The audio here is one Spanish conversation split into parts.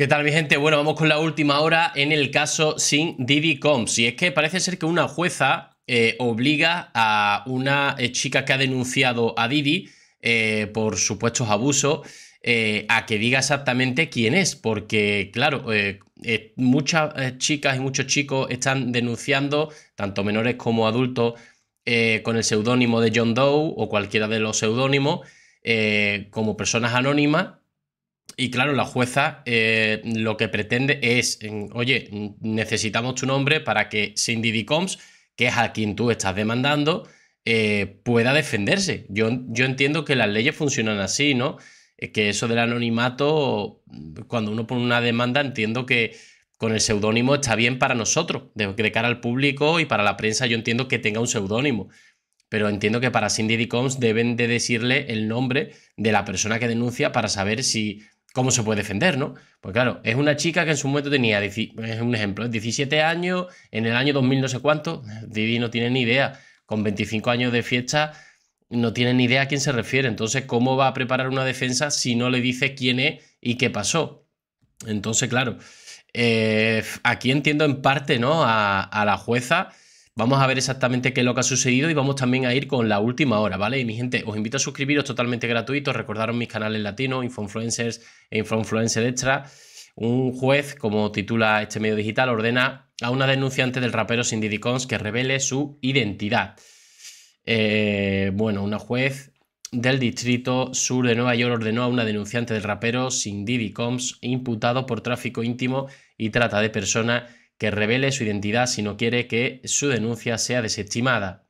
¿Qué tal mi gente? Bueno, vamos con la última hora en el caso sin Didi Combs. Y es que parece ser que una jueza eh, obliga a una eh, chica que ha denunciado a Didi eh, por supuestos abusos a que diga exactamente quién es, porque claro, muchas chicas y muchos chicos están denunciando, tanto menores como adultos, con el seudónimo de John Doe o cualquiera de los seudónimos, como personas anónimas y claro, la jueza eh, lo que pretende es, mm, oye, mm, necesitamos tu nombre para que Cindy Combs, que es a quien tú estás demandando, eh, pueda defenderse. Yo, yo entiendo que las leyes funcionan así, ¿no? Eh, que eso del anonimato, mm, cuando uno pone una demanda, entiendo que con el seudónimo está bien para nosotros, de, cara al público y para la prensa, yo entiendo que tenga un seudónimo. Pero entiendo que para Cindy Combs deben de decirle el nombre de la persona que denuncia para saber si cómo se puede defender, ¿no? Pues claro, es una chica que en su momento tenía, es un ejemplo, 17 años, en el año 2000 no sé cuánto, Didi no tiene ni idea, con 25 años de fiesta no tiene ni idea a quién se refiere, entonces ¿cómo va a preparar una defensa si no le dice quién es y qué pasó? Entonces, claro, eh, aquí entiendo en parte, ¿no? a la jueza Vamos a ver exactamente qué es lo que ha sucedido y vamos también a ir con la última hora, ¿vale? Y mi gente, os invito a suscribiros totalmente gratuito, recordaros mis canales latinos, Infoinfluencers e Infoinfluencer Extra. Un juez, como titula este medio digital, ordena a una denunciante del rapero Cindy que revele su identidad. Eh, bueno, una juez del Distrito Sur de Nueva York ordenó a una denunciante del rapero Cindy Combs imputado por tráfico íntimo y trata de personas que revele su identidad si no quiere que su denuncia sea desestimada.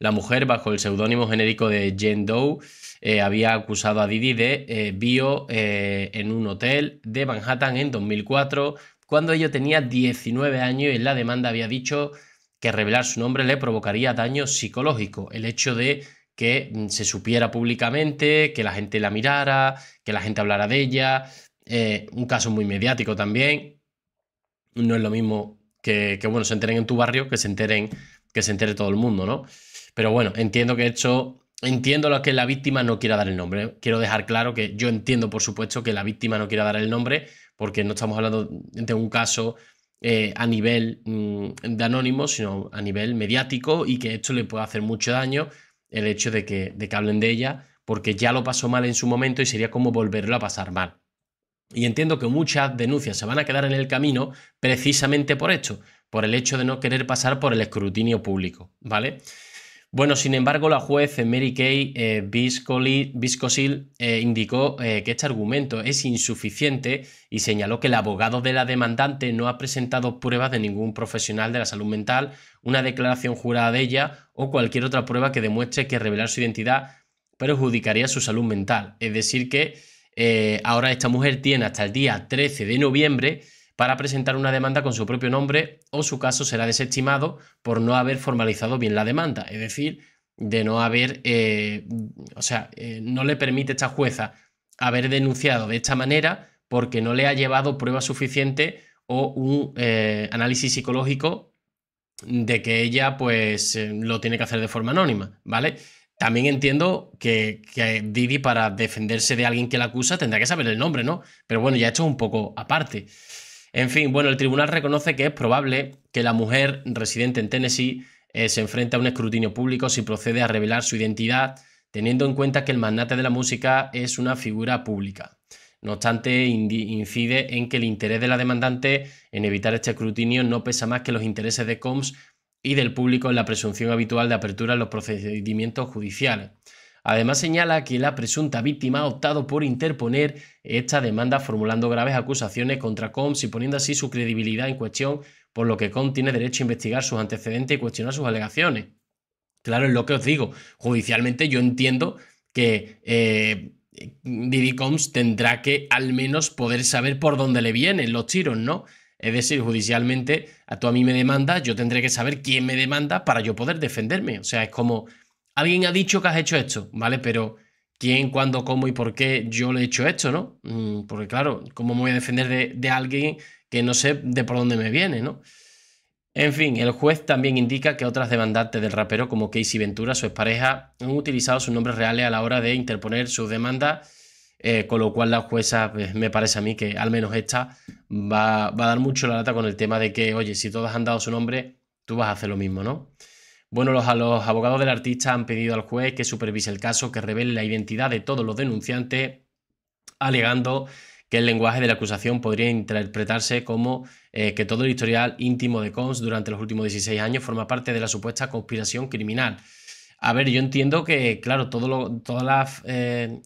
La mujer, bajo el seudónimo genérico de Jane Doe, eh, había acusado a Didi de eh, bio eh, en un hotel de Manhattan en 2004, cuando ella tenía 19 años y en la demanda había dicho que revelar su nombre le provocaría daño psicológico. El hecho de que mm, se supiera públicamente, que la gente la mirara, que la gente hablara de ella, un caso muy mediático también no es lo mismo que, bueno, se enteren en tu barrio que se enteren, que se entere todo el mundo, ¿no? Pero bueno, entiendo que Entiendo lo que la víctima no quiera dar el nombre. Quiero dejar claro que yo entiendo, por supuesto, que la víctima no quiera dar el nombre, porque no estamos hablando de un caso eh, a nivel mm, de anónimo, sino a nivel mediático, y que esto le puede hacer mucho daño el hecho de que, de que hablen de ella, porque ya lo pasó mal en su momento y sería como volverlo a pasar mal. Y entiendo que muchas denuncias se van a quedar en el camino precisamente por esto, por el hecho de no querer pasar por el escrutinio público, ¿vale? Bueno, sin embargo, la juez Mary Kay Biscosil eh, eh, indicó eh, que este argumento es insuficiente y señaló que el abogado de la demandante no ha presentado pruebas de ningún profesional de la salud mental, una declaración jurada de ella o cualquier otra prueba que demuestre que revelar su identidad perjudicaría su salud mental. Es decir, que eh, ahora esta mujer tiene hasta el día 13 de noviembre para presentar una demanda con su propio nombre o su caso será desestimado por no haber formalizado bien la demanda. Es decir, de no haber, eh, o sea, eh, no le permite esta jueza haber denunciado de esta manera porque no le ha llevado prueba suficiente o un análisis psicológico de que ella pues lo tiene que hacer de forma anónima, ¿vale? También entiendo que, Didi, para defenderse de alguien que la acusa, tendrá que saber el nombre, ¿no? Pero bueno, ya esto es un poco aparte. En fin, bueno, el tribunal reconoce que es probable que la mujer residente en Tennessee eh, se enfrente a un escrutinio público si procede a revelar su identidad, teniendo en cuenta que el magnate de la música es una figura pública. No obstante, incide en que el interés de la demandante en evitar este escrutinio no pesa más que los intereses de Combs y del público en la presunción habitual de apertura en los procedimientos judiciales. Además señala que la presunta víctima ha optado por interponer esta demanda formulando graves acusaciones contra Combs y poniendo así su credibilidad en cuestión, por lo que Combs tiene derecho a investigar sus antecedentes y cuestionar sus alegaciones. Claro, es lo que os digo. Judicialmente yo entiendo que eh, Didi Combs tendrá que al menos poder saber por dónde le vienen los tiros, ¿no? Es decir, judicialmente, a tú a mí me demanda, yo tendré que saber quién me demanda para yo poder defenderme. O sea, es como, alguien ha dicho que has hecho esto, ¿vale? Pero quién, cuándo, cómo y por qué yo le he hecho esto, ¿no? Mm, porque claro, ¿cómo me voy a defender de, de alguien que no sé de por dónde me viene, ¿no? En fin, el juez también indica que otras demandantes del rapero como Casey Ventura, su expareja, han utilizado sus nombres reales a la hora de interponer sus demandas eh, con lo cual la jueza, pues, me parece a mí que al menos esta va, a dar mucho la lata con el tema de que, oye, si todas han dado su nombre, tú vas a hacer lo mismo, ¿no? Bueno, los, los abogados del artista han pedido al juez que supervise el caso, que revele la identidad de todos los denunciantes, alegando que el lenguaje de la acusación podría interpretarse como eh, que todo el historial íntimo de cons durante los últimos 16 años forma parte de la supuesta conspiración criminal. A ver, yo entiendo que, claro, todo lo, todas las eh,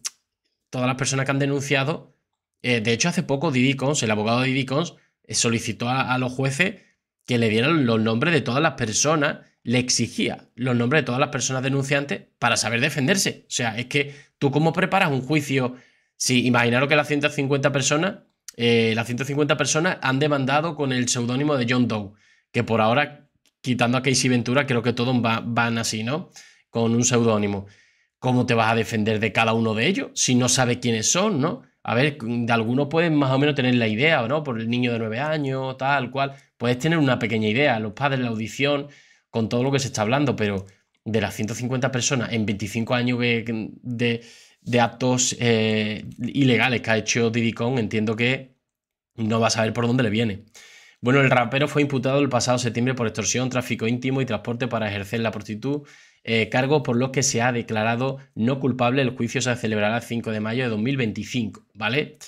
todas las personas que han denunciado. Eh, de hecho, hace poco Didicons Cons, el abogado de Didi Cons, eh, solicitó a, los jueces que le dieran los nombres de todas las personas, le exigía los nombres de todas las personas denunciantes para saber defenderse. O sea, es que tú cómo preparas un juicio si imaginaros que las 150 personas, eh, las 150 personas han demandado con el seudónimo de John Doe, que por ahora, quitando a Casey Ventura, creo que todos van así, ¿no? Con un seudónimo. ¿cómo te vas a defender de cada uno de ellos si no sabes quiénes son, no? A ver, de algunos puedes más o menos tener la idea, ¿no? Por el niño de nueve años, tal cual, puedes tener una pequeña idea, los padres, la audición, con todo lo que se está hablando, pero de las 150 personas en 25 años de, de, actos eh, ilegales que ha hecho DidiCon, entiendo que no va a saber por dónde le viene. Bueno, el rapero fue imputado el pasado septiembre por extorsión, tráfico íntimo y transporte para ejercer la prostitución eh, cargo por lo que se ha declarado no culpable. El juicio se celebrará el 5 de mayo de 2025, ¿vale?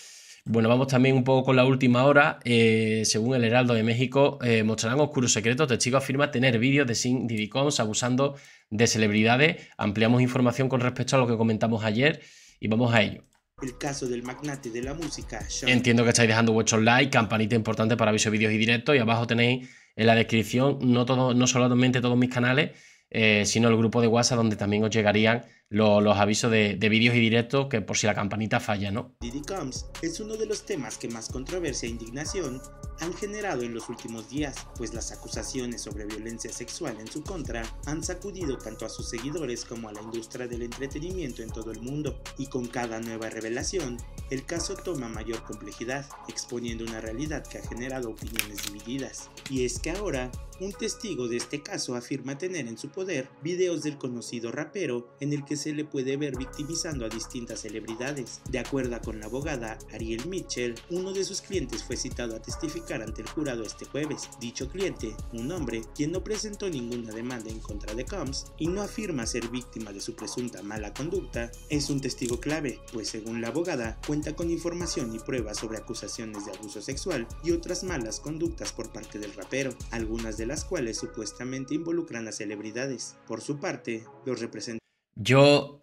Bueno, vamos también un poco con la última hora. Eh, según el Heraldo de México, eh, mostrarán oscuros secretos. Este chico afirma tener vídeos de Sin DidiCons abusando de celebridades. Ampliamos información con respecto a lo que comentamos ayer y vamos a ello. El caso del magnate de la música. Entiendo que estáis dejando vuestros like campanita importante para aviso vídeos y directos. Y abajo tenéis en la descripción no, todo, no solamente todos mis canales, eh, sino el grupo de WhatsApp donde también os llegarían los avisos de, vídeos y directos que por si la campanita falla, ¿no? Diddy Combs es uno de los temas que más controversia e indignación han generado en los últimos días, pues las acusaciones sobre violencia sexual en su contra han sacudido tanto a sus seguidores como a la industria del entretenimiento en todo el mundo, y con cada nueva revelación, el caso toma mayor complejidad, exponiendo una realidad que ha generado opiniones divididas. Y es que ahora, un testigo de este caso afirma tener en su poder vídeos del conocido rapero en el que se le puede ver victimizando a distintas celebridades. De acuerdo con la abogada Ariel Mitchell, uno de sus clientes fue citado a testificar ante el jurado este jueves. Dicho cliente, un hombre, quien no presentó ninguna demanda en contra de Combs y no afirma ser víctima de su presunta mala conducta, es un testigo clave, pues según la abogada, cuenta con información y pruebas sobre acusaciones de abuso sexual y otras malas conductas por parte del rapero, algunas de las cuales supuestamente involucran a celebridades. Por su parte, los representantes yo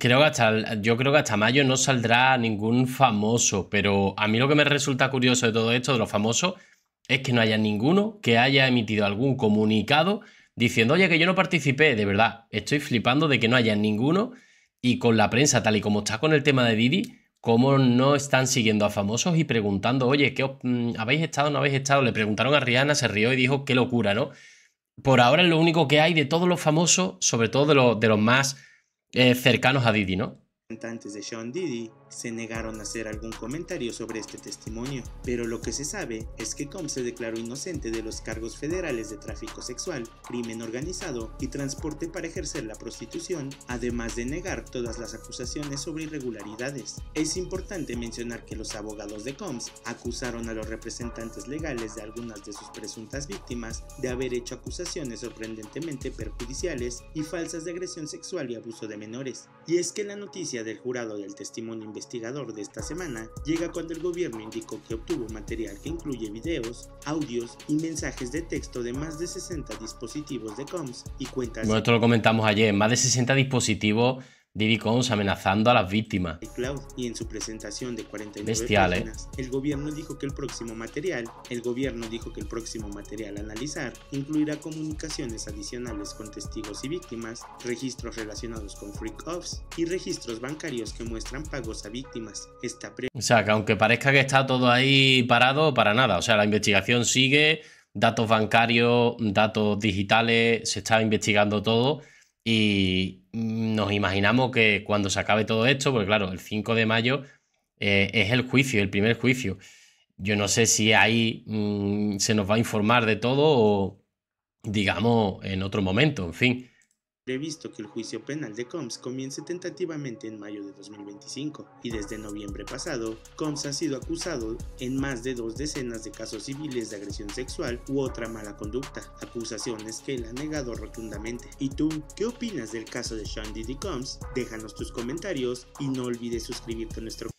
creo que hasta yo creo que hasta mayo no saldrá ningún famoso, pero a mí lo que me resulta curioso de todo esto, de los famosos, es que no haya ninguno que haya emitido algún comunicado diciendo, oye, que yo no participé. De verdad, estoy flipando de que no haya ninguno. Y con la prensa, tal y como está con el tema de Didi, cómo no están siguiendo a famosos y preguntando, oye, ¿qué mm, habéis estado, no habéis estado? Le preguntaron a Rihanna, se rió y dijo, qué locura, ¿no? Por ahora es lo único que hay de todos los famosos, sobre todo de de los más eh, cercanos a Didi, ¿no? representantes de Sean Diddy se negaron a hacer algún comentario sobre este testimonio, pero lo que se sabe es que Combs se declaró inocente de los cargos federales de tráfico sexual, crimen organizado y transporte para ejercer la prostitución, además de negar todas las acusaciones sobre irregularidades. Es importante mencionar que los abogados de Combs acusaron a los representantes legales de algunas de sus presuntas víctimas de haber hecho acusaciones sorprendentemente perjudiciales y falsas de agresión sexual y abuso de menores. Y es que la noticia del jurado del testimonio investigador de esta semana llega cuando el gobierno indicó que obtuvo material que incluye videos, audios y mensajes de texto de más de 60 dispositivos de comms y cuentas. Bueno, lo comentamos ayer, más de 60 dispositivos Diddy Combs amenazando a las víctimas. y en su presentación de 49 ¿eh? el gobierno dijo que el próximo material, el gobierno dijo que el próximo material a analizar incluirá comunicaciones adicionales con testigos y víctimas, registros relacionados con freak offs y registros bancarios que muestran pagos a víctimas. o sea, que aunque parezca que está todo ahí parado, para nada. O sea, la investigación sigue, datos bancarios, datos digitales, se está investigando todo y nos imaginamos que cuando se acabe todo esto, pues claro, el 5 de mayo eh, es el juicio, el primer juicio. Yo no sé si ahí mm, se nos va a informar de todo o digamos en otro momento, en fin. Previsto que el juicio penal de Combs comience tentativamente en mayo de 2025, y desde noviembre pasado, Combs ha sido acusado en más de dos decenas de casos civiles de agresión sexual u otra mala conducta, acusaciones que él ha negado rotundamente. ¿Y tú, qué opinas del caso de Sean Diddy Combs? Déjanos tus comentarios y no olvides suscribirte a nuestro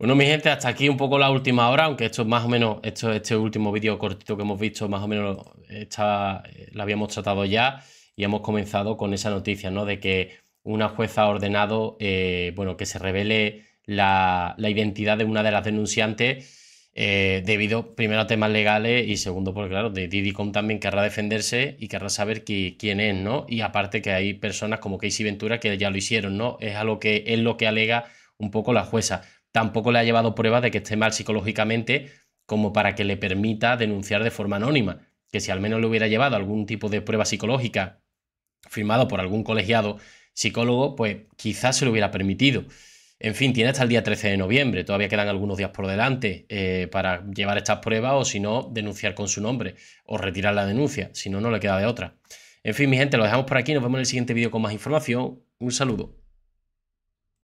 bueno, mi gente, hasta aquí un poco la última hora, aunque esto es más o menos, esto, este último vídeo cortito que hemos visto, más o menos está eh, la habíamos tratado ya y hemos comenzado con esa noticia, ¿no? De que una jueza ha ordenado, eh, bueno, que se revele la, identidad de una de las denunciantes eh, debido, primero, a temas legales y segundo, porque claro, de Didicom también querrá defenderse y querrá saber quién es, ¿no? Y aparte que hay personas como Casey Ventura que ya lo hicieron, ¿no? Es, algo que, es lo que alega un poco la jueza. Tampoco le ha llevado pruebas de que esté mal psicológicamente como para que le permita denunciar de forma anónima, que si al menos le hubiera llevado algún tipo de prueba psicológica firmado por algún colegiado psicólogo, pues quizás se lo hubiera permitido. En fin, tiene hasta el día 13 de noviembre, todavía quedan algunos días por delante eh, para llevar estas pruebas o si no, denunciar con su nombre o retirar la denuncia, si no, no le queda de otra. En fin, mi gente, lo dejamos por aquí, nos vemos en el siguiente vídeo con más información. Un saludo.